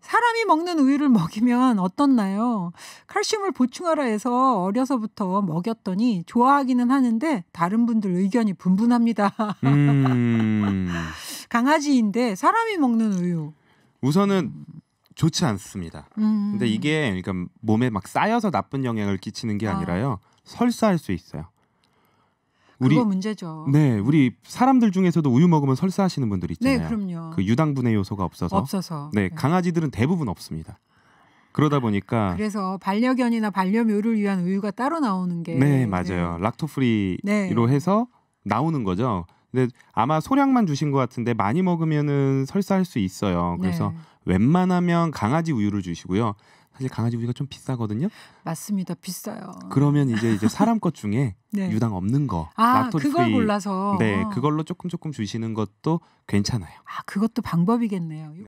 사람이 먹는 우유를 먹이면 어떻나요? 칼슘을 보충하라 해서 어려서부터 먹였더니 좋아하기는 하는데 다른 분들 의견이 분분합니다. 음... 강아지인데 사람이 먹는 우유. 우선은 좋지 않습니다. 음... 근데 이게 그러니까 몸에 막 쌓여서 나쁜 영향을 끼치는 게 아. 아니라요. 설사할 수 있어요. 우리 그거 문제죠. 네, 우리 사람들 중에서도 우유 먹으면 설사하시는 분들 네, 있잖아요. 네, 그럼요. 그유당분의 요소가 없어서. 없어서. 네, 네. 강아지들은 대부분 없습니다. 그러다 보니까 그래서 반려견이나 반려묘를 위한 우유가 따로 나오는 게 네, 맞아요. 네. 락토프리로 해서 나오는 거죠. 근데 아마 소량만 주신 것 같은데 많이 먹으면은 설사할 수 있어요. 네. 그래서 네. 웬만하면 강아지 우유를 주시고요. 사실 강아지 우유가 좀 비싸거든요. 맞습니다, 비싸요. 그러면 이제 이제 사람 것 중에 네. 유당 없는 거, 아 그걸 골라서 네 아. 그걸로 조금 조금 주시는 것도 괜찮아요. 아 그것도 방법이겠네요.